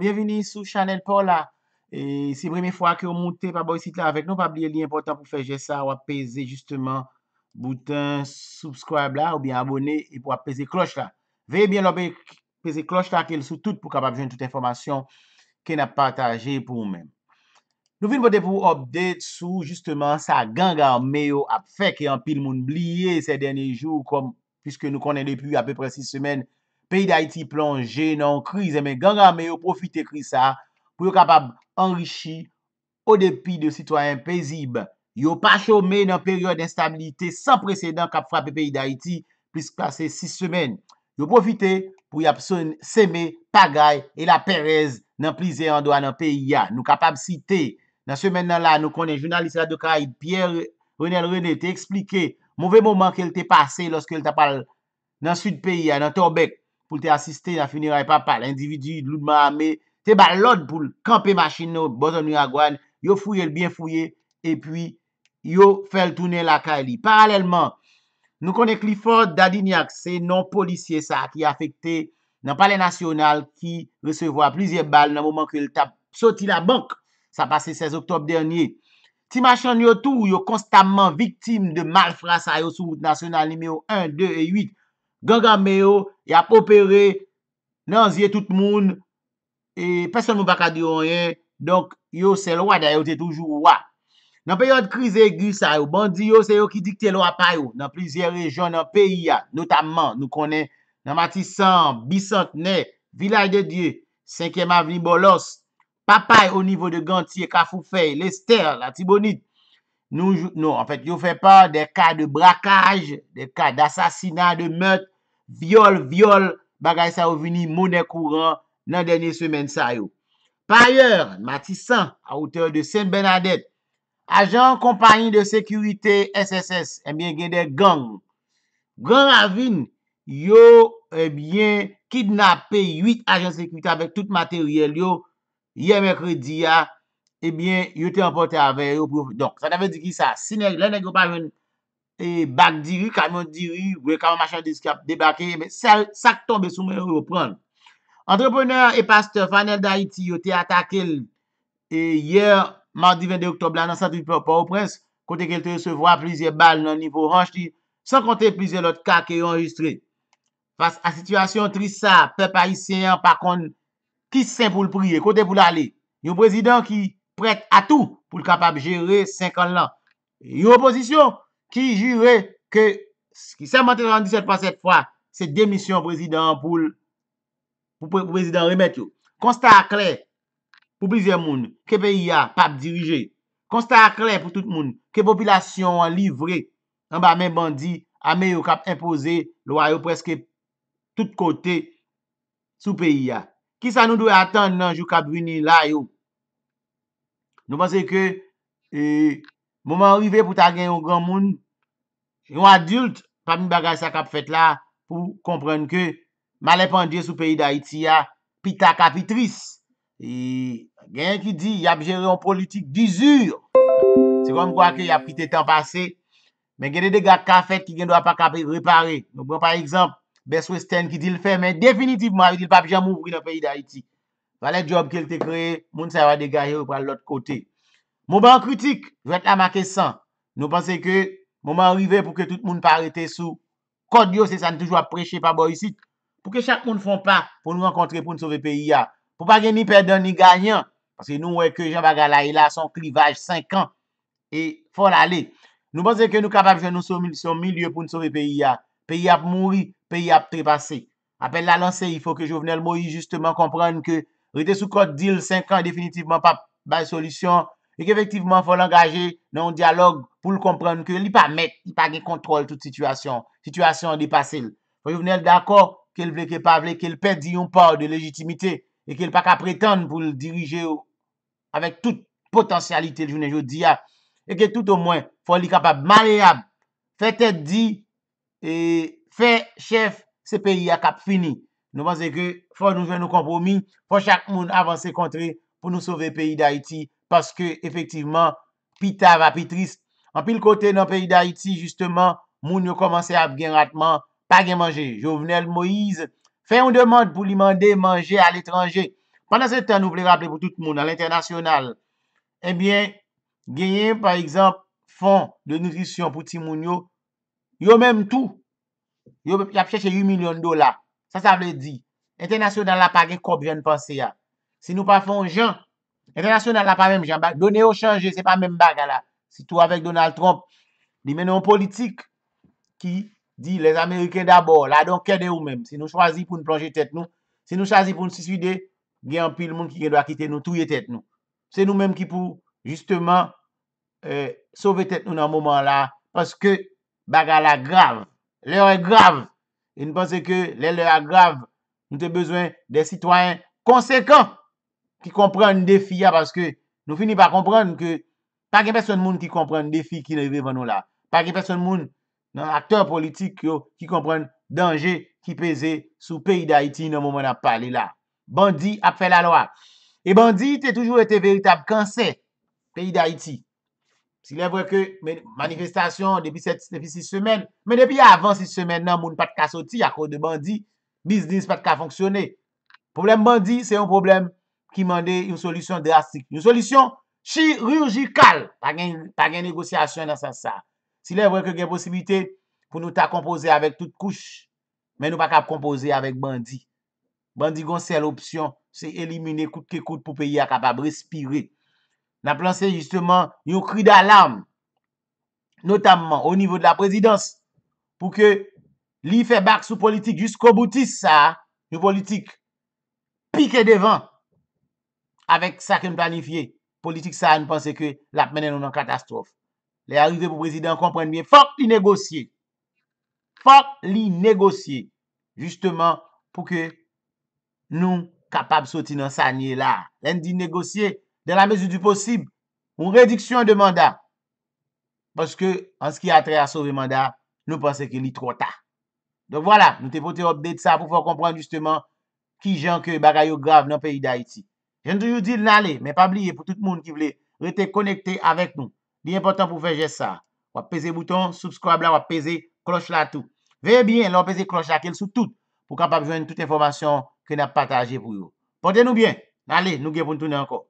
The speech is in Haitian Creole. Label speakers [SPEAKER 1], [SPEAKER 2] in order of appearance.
[SPEAKER 1] Bienveni sou chanel pou la Se brime fwa ke ou moute pa boy sit la avek nou pa bliye liye important pou feje sa ou apese justeman Boutan subscribe la ou biye abone e pou apese kloch la Veye biye lope apese kloch la ke sou tout pou kapap jen tout informasyon ke na pataje pou ou men Nou vin bote pou obdet sou justeman sa ganga an meyo ap fek e an pil moun bliye se denye jou Kom piske nou konen depi apepre 6 semen peyi da iti plonje nan krize men ganga me yo profite kriza pou yo kapab anrichi o depi de sitwayen pezib yo pa chome nan peryon d'instabilite san presedan kap frape peyi da iti plis kase 6 semen yo profite pou ya pson seme, pagay, e la perez nan plize andwa nan peyi ya nou kapab site, nan semen nan la nou konen jounalisa de kaj Pierre Renel Renet te eksplike mouve moment ke lte pase loske lta pal nan sud peyi ya, nan torbek pou te asiste na finira e pa pa l'individu loup ma ame, te ba lod pou l'kampe machin nou, boton nou ya gwan, yo fouye l'byen fouye, e pwi yo fel toune laka li. Paralèlman, nou konen klifor dadiniak, se non polisye sa a ti afekte nan pale nasyonal, ki resevo a plizye bal nan mouman ke l tap soti la bank, sa pase 16 oktob dernyè. Ti machan yo tou, yo konstanman viktim de malfrasa yo sou nasyonal nime yo 1, 2 et 8, Ganga me yo, ya popere, nan zye tout moun, e person moun baka diyon yen, donk yo se lwa da yo zye toujou wwa. Nan peyo de krize e gisa yo, bandi yo se yo ki dikte lwa payo, nan plizye rejon nan peyi ya, notamman nou konen, nan Matisan, Bissantne, Vilay de Dieu, 5e Avni Bolos, Papay o nivou de Gantye, Kafoufe, Lester, Latibonit, nou, nou, an fèt, yo fè pa, de ka de brakaj, de ka de asasina, de meut, Vyol, vyol, bagay sa ou vini, mounen kouran nan denye semen sa yo. Payeur, Matisan, aoutor de Saint-Bernadette, agent kompanyi de sekurite SSS, enbyen eh gen de gang. Grand Ravine, yo, enbyen, eh kidnapé 8 agent sekurite avèk tout materyel yo, ye mèkredi ya, enbyen, eh yo te emportè avè yo pou yo... Donk, sa dèvè di ki sa? Sine, lè nèk yo pa veni... E bak diri, kamyon diri, vwe kamyon machan diske ap debake, se ak tombe sou mè ou pran. Antrepreneur e pasteur Fanel Daiti yo te atakel, e yer, mouti 22 oktoblan, an sa tripe pa ou prens, kote ke lte se vwa plizye bal nan nipo ranj ti, san konte plizye lot kake yo enjistre. Pas a situasyon trisa, pe pa isenyan, pa kon, ki sen pou l priye, kote pou l ale, yon prezident ki prete atou pou l kapab jere 5 an lan. Yon oposisyon, ki jive ke 1737 pa set fwa, se demisyon prezident pou prezident remet yo. Konstat akle, pou blize moun, ke peyi ya, pap dirije, konstat akle pou tout moun, ke popilasyon livre, anba men bandi, anme yo kap impose, lo ayo preske tout kote sou peyi ya. Ki sa nou dwe atan nan jou kabini la yo? Nou panse ke, euh, mouman rive pou ta gen yo gran moun, Yon adult, pa mi bagaj sa kap fèt la, pou komprende ke, male pandye sou peyi d'Haïti ya, pita kapitris. E gen yon ki di, yab jere yon politik dizur. Se kon m kwa ke yab pite tan pase, men gen de degak kap fèt ki gen dwa pa kap reparè. Nou pren par exemple, Beswe Sten ki di l'fè, men definitivman yon di l'pap jam ouvri nan peyi d'Haïti. Valè job ke l te kre, moun sa yon de gaye yon pral lot kote. Mou ban kritik, jwè te la make san, nou pense ke, Mouman rive pou ke tout moun pa rete sou. Kod yo se san toujwa preche pa bo yisit. Pou ke chak moun foun pa pou nou renkontre pou nou sove peyi ya. Pou pa gen ni perdon ni ganyan. Asi nou mwen ke jen baga e la ila son krivaj 5 an. E fol ale. Nou bon se ke nou kapap jen nou son mi lye pou nou sove peyi ya. Peyi ap mouri, peyi ap trepase. Apen la lanse, yfo ke jovenel mouri justman kompran ke rete sou kod dil 5 an definitivman pa ba solisyon. E ki efektivman fò l'engaje nan yon diyalog pou l'komprenn ke li pa met, li pa gen kontrol tout situasyon, situasyon di pasil. Fò jounen l d'akò ke l vle ke pa vle, ke l pe di yon pa ou de legitimite, e ke l pa ka pretan pou l dirije ou avèk tout potansyalite l jounen joudi ya, e ke tout ou mwen fò li kapab maleyab, fè tè di, e fè chef se peyi a kap fini. Nou man zè ke fò nou jwen nou kompromi, fò chak moun avansè kontri pou nou sove peyi da iti, Paske, efektiveman, pi tara, pi trist. An pi l kote nan peyi d'Haïti, justeman, moun yo komanse ap gen ratman, pa gen manje. Jovenel Moïse, fè yon demande pou li mande manje al etranje. Panan se tan nou ple raple pou tout moun, al internasyonal. Ebyen, eh genyen, par exemple, fon de nutisyon pou ti moun yo, yo menm tou. Yo ap chèche yu milyon dola. Sa sa vle di. Internasyon dan la pa gen kop jen panse ya. Si nou pa fon jen, Internasyonal la pa rem, jambak. Donè ou chanje, se pa mèm bagala. Si tou avèk Donald Trump, li mènen ou politik, ki di les Amerikè d'abord, la don kèdè ou mèm. Se nou chwazi pou nou plonjè tèt nou, se nou chwazi pou nou siswide, gen anpil moun ki gen do akite nou, touye tèt nou. Se nou mèm ki pou, jistèman, euh, souve tèt nou nan mouman la, oske bagala grav. Lère e grav. Yon e pense ke lère grav, nou te bezwen de sitwayen konsekant ki komprende defi ya, paske nou fini pa komprende ke pa gen peson moun ki komprende defi ki le vive nan nou la. Pa gen peson moun, nan akteur politik yo, ki komprende denje ki peze sou peyi da Haiti nan moun moun ap pale la. Bandi ap fe la loa. E bandi te toujou ete veritab, kan se peyi da Haiti. Si le vwe ke manifestasyon depi 7-6 semen, men depi ya avans 6 semen nan moun pat ka soti akot de bandi, biznis pat ka fonksyone. Problem bandi, se yon problem ki mande yon solisyon drastik. Yon solisyon chirujikal pa gen negosyasyon nan sa sa. Si le vwen ke gen posibite pou nou ta kompoze avèk tout kouch men nou pa kap kompoze avèk bandi. Bandi gon se l'opsyon se elimine koute ke koute pou peyi a kapab respire. Nan planse justement yon kri d'alarm notamman ou nivou d'la prezidans pou ke li fe bak sou politik jusqu'o boutis sa yon politik pike devan Avèk sa kem planifiye, politik sa an, panse ke l ap menen nou nan katastrofe. Le arrive pou prezident, kompren miye, fòk li negosye. Fòk li negosye. Justeman pou ke nou kapab soti nan sa anye la. Len di negosye, de la mezou du posib, ou rediksyon de mandat. Panske, ans ki atre a sove mandat, nou panse ke li trota. Don wala, nou te pote obdet sa pou fòk kompran justeman ki jan ke bagay yo grav nan peyi da iti. Jende yu di nale, me pa bliye pou tout moun ki vle rete konekte avek nou. Bi important pou feje sa, wap pese bouton, subscribe la, wap pese, kloche la tout. Veye bien, lor pese kloche la kel sou tout pou kapap jwen tout informasyon ke na pataje pou yon. Porte nou bien, nale, nou gen pou n'tounen anko.